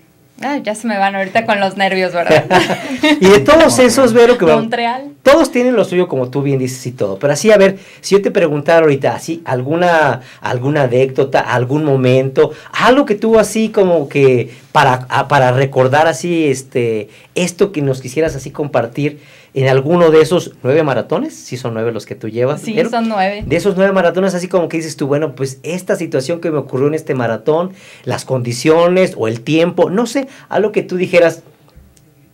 Ah, ya se me van ahorita con los nervios, ¿verdad? y de todos esos, Vero, que Montreal. Todos tienen lo suyo, como tú bien dices y todo. Pero así, a ver, si yo te preguntara ahorita, así, alguna, alguna anécdota, algún momento, algo que tú así como que para, para recordar así, este, esto que nos quisieras así compartir en alguno de esos nueve maratones, si sí son nueve los que tú llevas. Sí, son nueve. De esos nueve maratones, así como que dices tú, bueno, pues esta situación que me ocurrió en este maratón, las condiciones o el tiempo, no sé, algo que tú dijeras,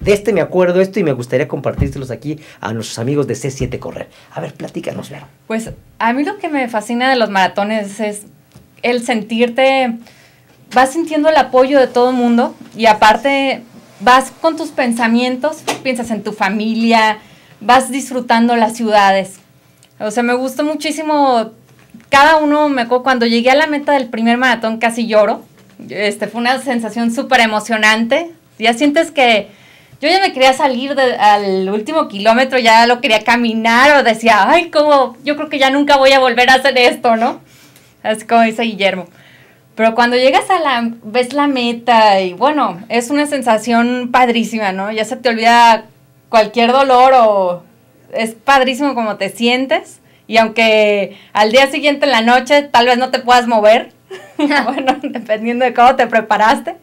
de este me acuerdo esto y me gustaría compartírselos aquí a nuestros amigos de C7 Correr. A ver, platícanos, claro. Pues a mí lo que me fascina de los maratones es el sentirte, vas sintiendo el apoyo de todo el mundo y aparte vas con tus pensamientos, piensas en tu familia, vas disfrutando las ciudades. O sea, me gustó muchísimo. Cada uno, me acuerdo, cuando llegué a la meta del primer maratón casi lloro. Este, fue una sensación súper emocionante. Ya sientes que yo ya me quería salir al último kilómetro, ya lo quería caminar o decía, ay, cómo, yo creo que ya nunca voy a volver a hacer esto, ¿no? Así como dice Guillermo. Pero cuando llegas a la, ves la meta y bueno, es una sensación padrísima, ¿no? Ya se te olvida cualquier dolor o es padrísimo como te sientes. Y aunque al día siguiente en la noche tal vez no te puedas mover, bueno, dependiendo de cómo te preparaste,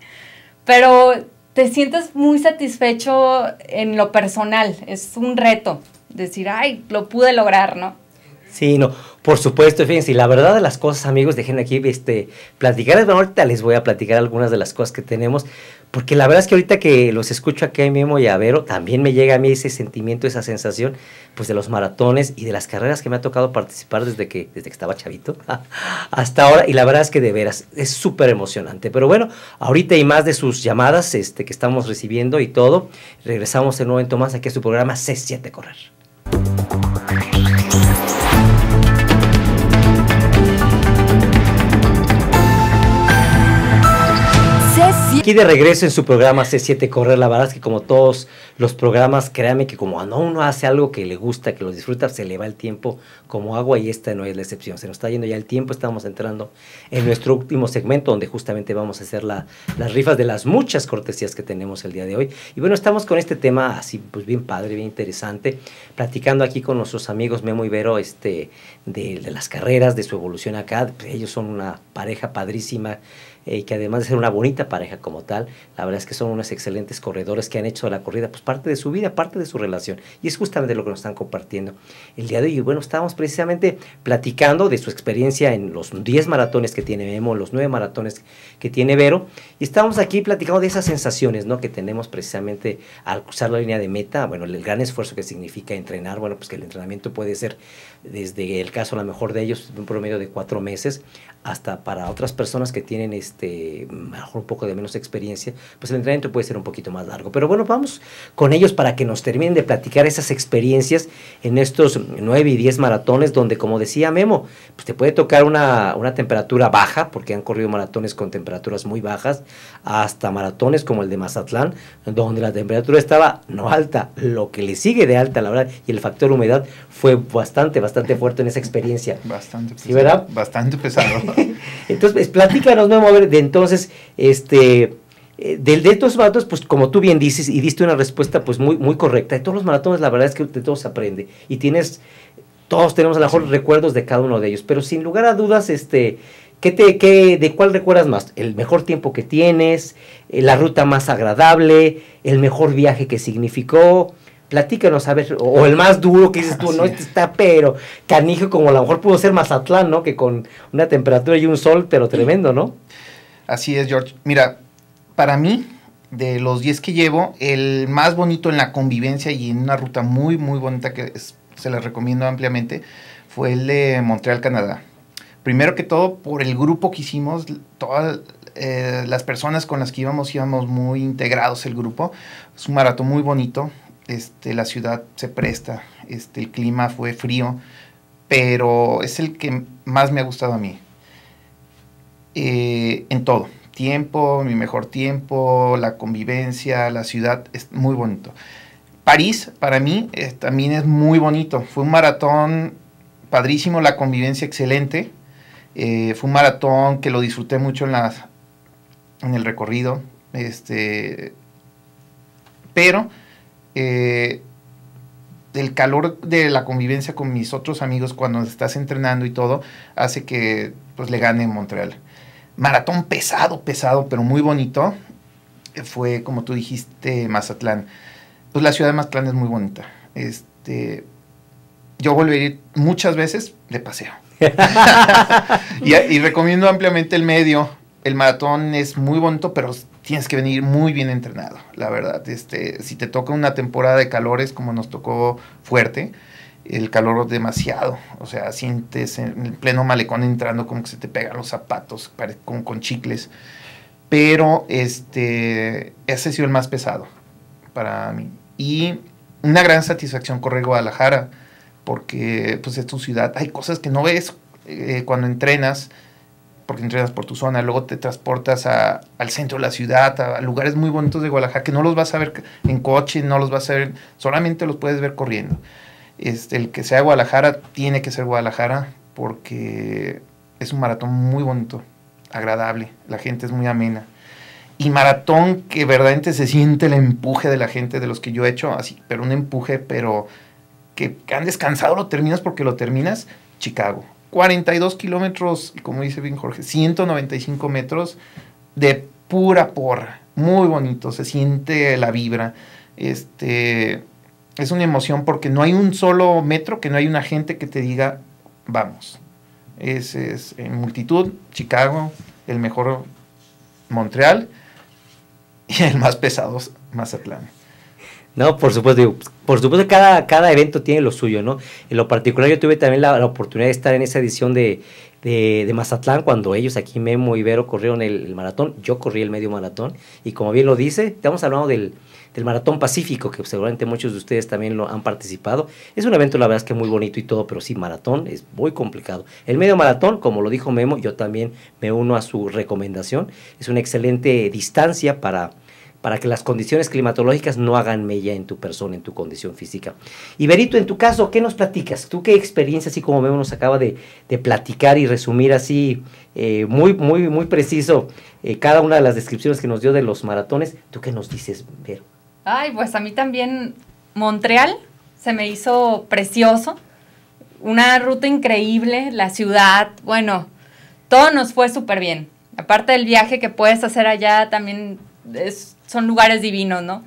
pero te sientes muy satisfecho en lo personal, es un reto, decir, ay, lo pude lograr, ¿no? Sí, no, por supuesto, fíjense, y la verdad de las cosas, amigos, dejen aquí este, platicarles. Bueno, ahorita les voy a platicar algunas de las cosas que tenemos, porque la verdad es que ahorita que los escucho aquí a Memo y a Vero, también me llega a mí ese sentimiento, esa sensación, pues de los maratones y de las carreras que me ha tocado participar desde que, desde que estaba chavito hasta ahora. Y la verdad es que de veras es súper emocionante. Pero bueno, ahorita hay más de sus llamadas este, que estamos recibiendo y todo. Regresamos en un momento más aquí a su programa C7 Correr. aquí de regreso en su programa C7 Correr. La verdad que como todos los programas, Créame que como no uno hace algo que le gusta, que lo disfruta, se le va el tiempo como agua y esta no es la excepción. Se nos está yendo ya el tiempo, estamos entrando en nuestro último segmento donde justamente vamos a hacer las rifas de las muchas cortesías que tenemos el día de hoy. Y bueno, estamos con este tema así pues bien padre, bien interesante, platicando aquí con nuestros amigos Memo y Vero este, de, las carreras, de su evolución acá. ellos son una pareja padrísima y eh, que además de ser una bonita pareja como tal, la verdad es que son unos excelentes corredores que han hecho de la corrida pues parte de su vida, parte de su relación. Y es justamente lo que nos están compartiendo el día de hoy. Y bueno, estábamos precisamente platicando de su experiencia en los 10 maratones que tiene Memo, los 9 maratones que tiene Vero. Y estábamos aquí platicando de esas sensaciones ¿no? que tenemos precisamente al cruzar la línea de meta. Bueno, el gran esfuerzo que significa entrenar. Bueno, pues que el entrenamiento puede ser desde el caso a lo mejor de ellos, un promedio de cuatro meses, hasta para otras personas que tienen este, mejor un poco de menos experiencia, pues el entrenamiento puede ser un poquito más largo. Pero bueno, vamos con ellos para que nos terminen de platicar esas experiencias en estos nueve y 10 maratones, donde como decía Memo, pues te puede tocar una, una temperatura baja, porque han corrido maratones con temperaturas muy bajas, hasta maratones como el de Mazatlán, donde la temperatura estaba no alta, lo que le sigue de alta, la verdad, y el factor humedad fue bastante, bastante bastante fuerte en esa experiencia. Bastante pesado. verdad? Bastante pesado. entonces, platícanos, vamos a ver, de entonces, este, eh, de, de, estos maratones, pues como tú bien dices, y diste una respuesta pues muy, muy correcta, de todos los maratones la verdad es que de todos se aprende, y tienes, todos tenemos a lo mejor recuerdos de cada uno de ellos, pero sin lugar a dudas, este... ¿Qué te, qué, ¿De cuál recuerdas más? ¿El mejor tiempo que tienes? ¿La ruta más agradable? ¿El mejor viaje que significó? Platícanos, a ver, o, el más duro que dices tú, ¿no? Este está pero canijo, como a lo mejor pudo ser Mazatlán, ¿no? Que con una temperatura y un sol, pero tremendo, ¿no? Así es, George. Mira, para mí, de los 10 que llevo, el más bonito en la convivencia y en una ruta muy, muy bonita que se les recomiendo ampliamente, fue el de Montreal, Canadá. Primero que todo, por el grupo que hicimos, todas eh, las personas con las que íbamos, íbamos muy integrados el grupo. Es un maratón muy bonito, este, la ciudad se presta, este, el clima fue frío, pero es el que más me ha gustado a mí. Eh, en todo, tiempo, mi mejor tiempo, la convivencia, la ciudad, es muy bonito. París, para mí, eh, también es muy bonito. Fue un maratón padrísimo, la convivencia excelente. Eh, fue un maratón que lo disfruté mucho en, las, en el recorrido. Este, pero eh, el calor de la convivencia con mis otros amigos cuando estás entrenando y todo hace que pues le gane en Montreal. Maratón pesado, pesado, pero muy bonito. Fue como tú dijiste, Mazatlán. Pues la ciudad de Mazatlán es muy bonita. Este, yo ir muchas veces de paseo. y recomiendo ampliamente el medio. El maratón es muy bonito, pero tienes que venir muy bien entrenado, la verdad. Este, si te toca una temporada de calores como nos tocó fuerte, el calor demasiado, o sea, sientes en el pleno malecón entrando como que se te pegan los zapatos con, chicles. Pero este, ese ha sido el más pesado para mí. Y una gran satisfacción correr Guadalajara, porque pues es tu ciudad, hay cosas que no ves eh, cuando entrenas, porque entrenas por tu zona, luego te transportas al centro de la ciudad, a, lugares muy bonitos de Guadalajara que no los vas a ver en coche, no los vas a ver, solamente los puedes ver corriendo. Este, el que sea Guadalajara tiene que ser Guadalajara porque es un maratón muy bonito, agradable, la gente es muy amena. Y maratón que verdaderamente se siente el empuje de la gente, de los que yo he hecho, así, pero un empuje, pero que, que han descansado, lo terminas porque lo terminas, Chicago. 42 kilómetros, como dice bien Jorge, 195 metros de pura porra. Muy bonito, se siente la vibra. Este, es una emoción porque no hay un solo metro, que no hay una gente que te diga, vamos. Es, es en multitud, Chicago, el mejor Montreal y el más pesado, Mazatlán. No, por supuesto, por supuesto cada, cada evento tiene lo suyo, ¿no? En lo particular yo tuve también la, oportunidad de estar en esa edición de, de, Mazatlán cuando ellos aquí, Memo y Vero, corrieron el, maratón. Yo corrí el medio maratón y como bien lo dice, estamos hablando del, del maratón pacífico, que seguramente muchos de ustedes también lo han participado. Es un evento, la verdad es que muy bonito y todo, pero sí, maratón es muy complicado. El medio maratón, como lo dijo Memo, yo también me uno a su recomendación. Es una excelente distancia para para que las condiciones climatológicas no hagan mella en tu persona, en tu condición física. Iberito, en tu caso, ¿qué nos platicas? ¿Tú qué experiencia, así como vemos, nos acaba de, platicar y resumir así eh, muy, muy, muy preciso eh, cada una de las descripciones que nos dio de los maratones? ¿Tú qué nos dices, Vero? Ay, pues a mí también Montreal se me hizo precioso, una ruta increíble, la ciudad, bueno, todo nos fue súper bien. Aparte del viaje que puedes hacer allá, también es, son lugares divinos, ¿no?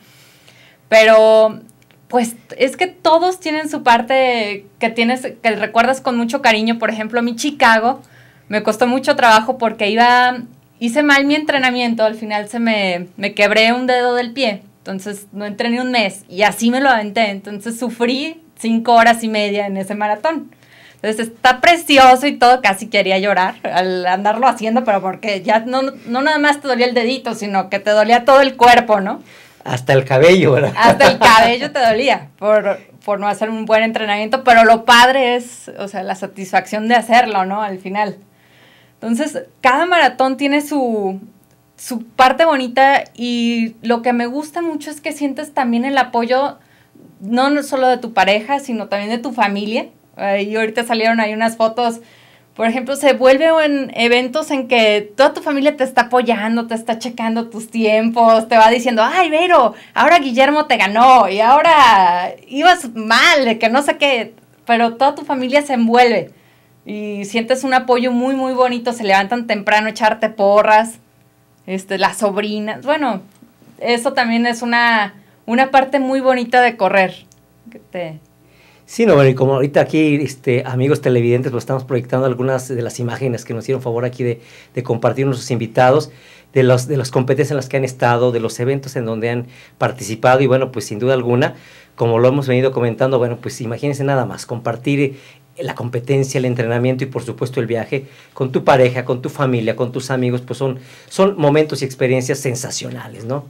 Pero pues es que todos tienen su parte que tienes, que recuerdas con mucho cariño. Por ejemplo, mi Chicago me costó mucho trabajo porque iba, hice mal mi entrenamiento, al final se me, me quebré un dedo del pie. Entonces no entrené un mes y así me lo aventé. Entonces sufrí cinco horas y media en ese maratón. Entonces está precioso y todo, casi quería llorar al andarlo haciendo, pero porque ya no, nada más te dolía el dedito, sino que te dolía todo el cuerpo, ¿no? Hasta el cabello, ¿verdad? Hasta el cabello te dolía por, por no hacer un buen entrenamiento, pero lo padre es, o sea, la satisfacción de hacerlo, ¿no? Al final. Entonces, cada maratón tiene su, su parte bonita y lo que me gusta mucho es que sientes también el apoyo, no solo de tu pareja, sino también de tu familia y ahorita salieron ahí unas fotos. Por ejemplo, se vuelve en eventos en que toda tu familia te está apoyando, te está checando tus tiempos, te va diciendo, ay, Vero, ahora Guillermo te ganó y ahora ibas mal, que no sé qué, pero toda tu familia se envuelve y sientes un apoyo muy, muy bonito, se levantan temprano a echarte porras, este, las sobrinas, bueno, eso también es una, una parte muy bonita de correr. Que te, Sí, no, bueno, y como ahorita aquí, este, amigos televidentes, lo pues estamos proyectando algunas de las imágenes que nos hicieron favor aquí de, compartir nuestros invitados, de, los, de las competencias en las que han estado, de los eventos en donde han participado, y bueno, pues sin duda alguna, como lo hemos venido comentando, bueno, pues imagínense nada más, compartir eh, la competencia, el entrenamiento y por supuesto el viaje con tu pareja, con tu familia, con tus amigos, pues son, son momentos y experiencias sensacionales, ¿no?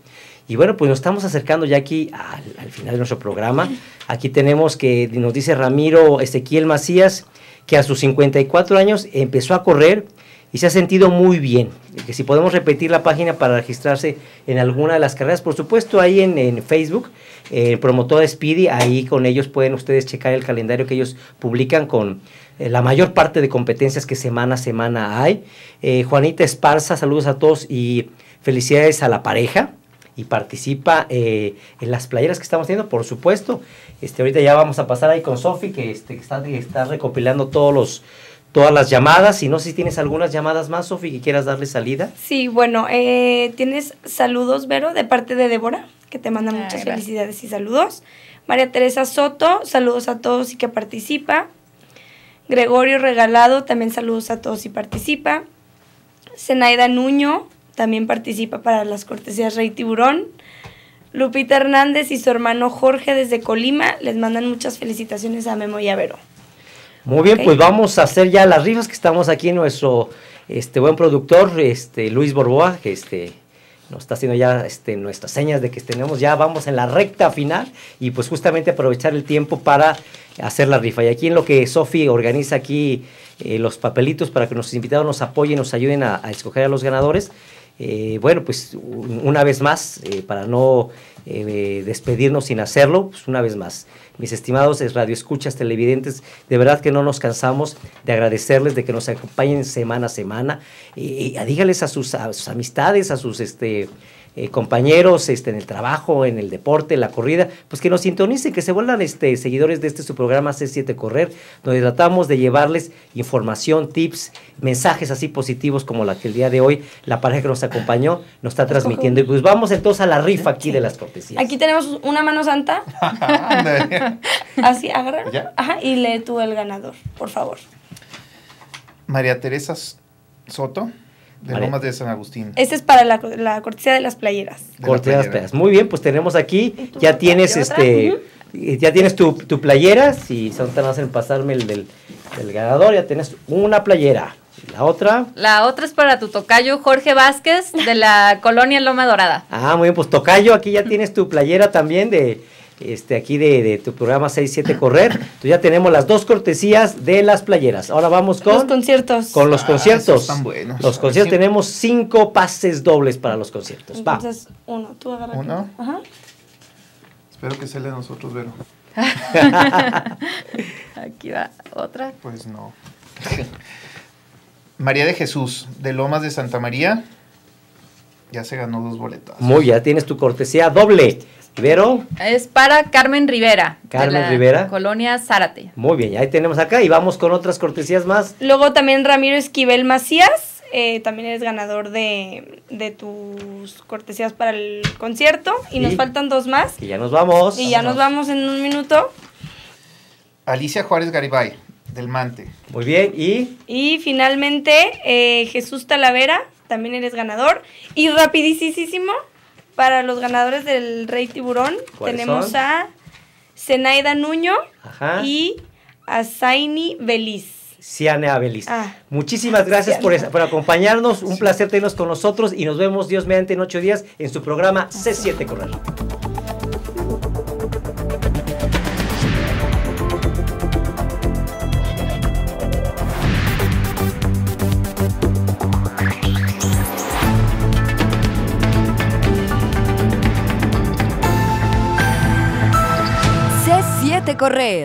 Y bueno, pues nos estamos acercando ya aquí al, al final de nuestro programa. Aquí tenemos que nos dice Ramiro Ezequiel Macías que a sus 54 años empezó a correr y se ha sentido muy bien. Que si podemos repetir la página para registrarse en alguna de las carreras, por supuesto ahí en, en Facebook, promotor de Speedy, ahí con ellos pueden ustedes checar el calendario que ellos publican con eh, la mayor parte de competencias que semana a semana hay. Eh, Juanita Esparza, saludos a todos y felicidades a la pareja y participa eh, en las playeras que estamos teniendo, por supuesto. Este, ahorita ya vamos a pasar ahí con Sofi, este, que, está, recopilando todos los, todas las llamadas. Y no sé si tienes algunas llamadas más, Sofi, que quieras darle salida. Sí, bueno, eh, tienes saludos, Vero, de parte de Débora, que te manda ah, muchas felicidades y saludos. María Teresa Soto, saludos a todos y que participa. Gregorio Regalado, también saludos a todos y participa. Zenaida Nuño, también participa para las cortesías Rey Tiburón. Lupita Hernández y su hermano Jorge desde Colima les mandan muchas felicitaciones a Memo y a Vero. Muy bien, pues vamos a hacer ya las rifas que estamos aquí en nuestro este buen productor, este Luis Borboa, que este nos está haciendo ya este, nuestras señas de que tenemos ya vamos en la recta final y pues justamente aprovechar el tiempo para hacer la rifa. Y aquí en lo que Sofi organiza aquí eh, los papelitos para que nuestros invitados nos apoyen, nos ayuden a escoger a los ganadores. Eh, bueno, pues una vez más, eh, para no eh, despedirnos sin hacerlo, pues una vez más. Mis estimados radioescuchas, televidentes, de verdad que no nos cansamos de agradecerles, de que nos acompañen semana a semana. Y, dígales a sus, a sus amistades, a sus este, eh, compañeros este, en el trabajo, en el deporte, en la corrida, pues que nos sintonicen, que se vuelvan este, seguidores de este su programa C7 Correr, donde tratamos de llevarles información, tips, mensajes así positivos como la que el día de hoy la pareja que nos acompañó nos está transmitiendo. Y pues vamos entonces a la rifa aquí de las cortesías. Aquí tenemos una mano santa. así, agarra. y lee tú el ganador, por favor. María Teresa Soto. De Loma de San Agustín. Este es para la, la cortesía de las playeras. de las playeras. Muy bien, pues tenemos aquí, ya tienes este... ya tienes tu, tu, playera, si son tan hacen pasarme el del, del, ganador, ya tienes una playera. La otra. La otra es para tu tocayo Jorge Vázquez de la colonia Loma Dorada. Ah, muy bien, pues tocayo, aquí ya tienes tu playera también de este, aquí de, de tu programa 67 Correr. ya tenemos las dos cortesías de las playeras. Ahora vamos con... Los conciertos. Con los ah, conciertos. Los conciertos, tenemos cinco pases dobles para los conciertos. Entonces, uno, Uno. Espero que sea de nosotros, Vero. aquí va otra. Pues no. María de Jesús, de Lomas de Santa María. Ya se ganó dos boletas. Muy, ya tienes tu cortesía doble. Vero. Es para Carmen Rivera. Carmen Rivera. Colonia Zárate. Muy bien, ahí tenemos acá y vamos con otras cortesías más. Luego también Ramiro Esquivel Macías, eh, también eres ganador de, de, tus cortesías para el concierto y nos faltan dos más. Y ya nos vamos. Y ya nos vamos en un minuto. Alicia Juárez Garibay, del Mante. Muy bien, y... Y finalmente eh, Jesús Talavera, también eres ganador. Y rapidísimo para los ganadores del Rey Tiburón tenemos a Zenaida Nuño y a Zaini Beliz. Sianea Beliz. Ah. Muchísimas gracias por, por, acompañarnos. Un placer tenerlos con nosotros y nos vemos Dios mediante en ocho días en su programa C7 Corral. correr.